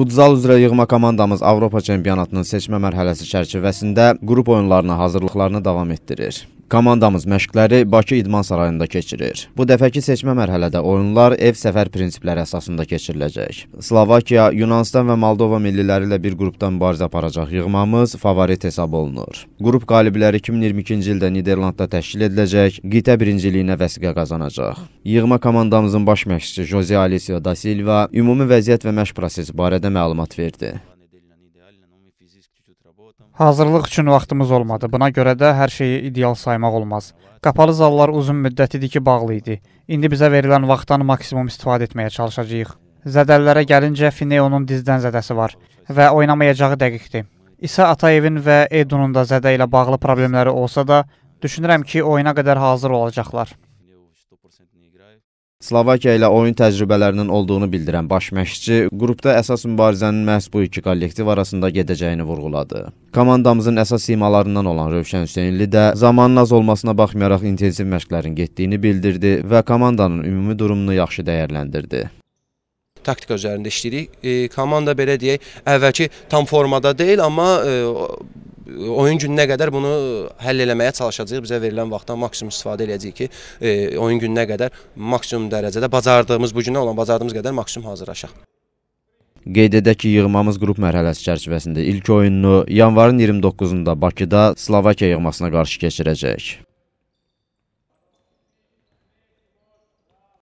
Futzal üzrə yığma komandamız Avropa çempionatının seçmə mərhələsi çərçivəsində qrup oyunlarına hazırlıqlarını davam etdirir. Komandamız məşqləri Bakı İdman Sarayında keçirir. Bu dəfəki seçmə mərhələdə oyunlar ev səfər prinsipləri əsasında keçiriləcək. Slovakiya, Yunanistan və Moldova milliləri ilə bir qrupdan mübarizə aparacaq yığmamız favorit hesab olunur. Qrup qalibləri 2022-ci ildə Niderlandda təşkil ediləcək, qitə birinciliyinə vəsiqə qazanacaq. Yığma komandamızın baş məşqçisi Jose Alessio da Silva ümumi vəziyyət və məşq prosesi barədə məlumat verdi. Hazırlıq üçün vaxtımız olmadı. Buna görə də hər şeyi ideal saymaq olmaz. Qapalı zallar uzun müddət idi ki, bağlı idi. İndi bizə verilən vaxtdan maksimum istifadə etməyə çalışacağıq. Zədəllərə gəlincə Fineonun dizdən zədəsi var və oynamayacağı dəqiqdir. İsa Atayevin və Edunun da zədə ilə bağlı problemləri olsa da, düşünürəm ki, oyuna qədər hazır olacaqlar. Slovakiya ilə oyun təcrübələrinin olduğunu bildirən baş məşqçi qrupda əsas mübarizənin məhz bu iki kollektiv arasında gedəcəyini vurğuladı. Komandamızın əsas simalarından olan Rövşən Hüseynli də zamanın az olmasına baxmayaraq intensiv məşqlərin getdiyini bildirdi və komandanın ümumi durumunu yaxşı dəyərləndirdi. Taktika üzərində işləyirik. E, komanda belə deyək, əvvəlki tam formada deyil, amma e, oyun gününə qədər bunu həll eləməyə çalışacağıq. Bizə verilən vaxtdan maksimum istifadə eləyəcəyik ki, e, oyun gününə qədər maksimum dərəcədə bacardığımız bu günə olan bacardığımız qədər maksimum hazırlaşaq. Qeyd edək ki, yığmamız qrup mərhələsi çərçivəsində ilk oyununu yanvarın 29-da Bakıda Slovakiya yığmasına qarşı keçirəcək.